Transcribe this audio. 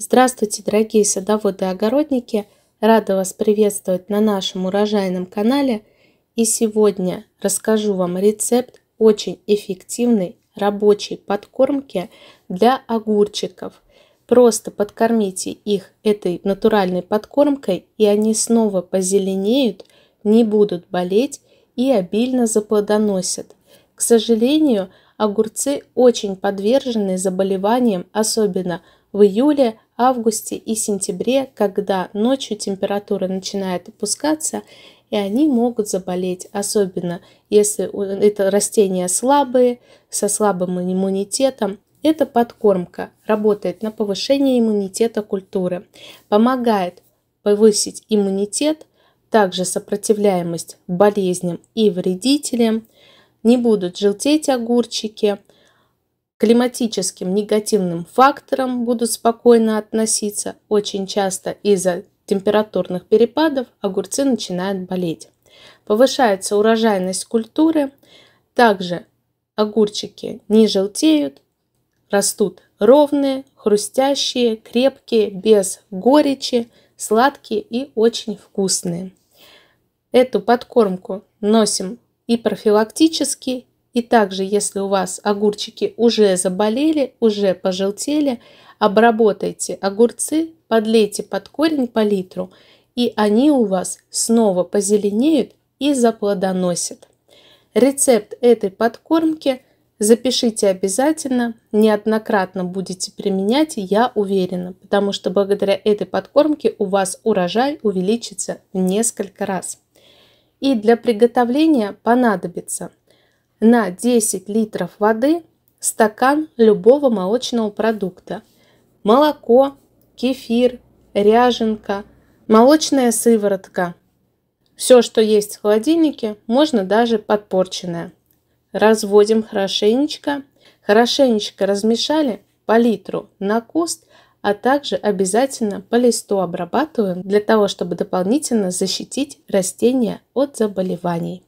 Здравствуйте, дорогие садоводы и огородники! Рада вас приветствовать на нашем урожайном канале. И сегодня расскажу вам рецепт очень эффективной рабочей подкормки для огурчиков. Просто подкормите их этой натуральной подкормкой, и они снова позеленеют, не будут болеть и обильно заплодоносят. К сожалению, огурцы очень подвержены заболеваниям, особенно – в июле, августе и сентябре, когда ночью температура начинает опускаться, и они могут заболеть, особенно если это растения слабые, со слабым иммунитетом. Эта подкормка работает на повышение иммунитета культуры, помогает повысить иммунитет, также сопротивляемость болезням и вредителям. Не будут желтеть огурчики, климатическим негативным факторам будут спокойно относиться. Очень часто из-за температурных перепадов огурцы начинают болеть. Повышается урожайность культуры. Также огурчики не желтеют, растут ровные, хрустящие, крепкие, без горечи, сладкие и очень вкусные. Эту подкормку носим и профилактически, и также, если у вас огурчики уже заболели, уже пожелтели, обработайте огурцы, подлейте под корень по литру, и они у вас снова позеленеют и заплодоносят. Рецепт этой подкормки запишите обязательно, неоднократно будете применять, я уверена, потому что благодаря этой подкормке у вас урожай увеличится в несколько раз. И для приготовления понадобится – на 10 литров воды стакан любого молочного продукта. Молоко, кефир, ряженка, молочная сыворотка. Все, что есть в холодильнике, можно даже подпорченное. Разводим хорошенечко. Хорошенечко размешали по литру на куст, а также обязательно по листу обрабатываем для того, чтобы дополнительно защитить растения от заболеваний.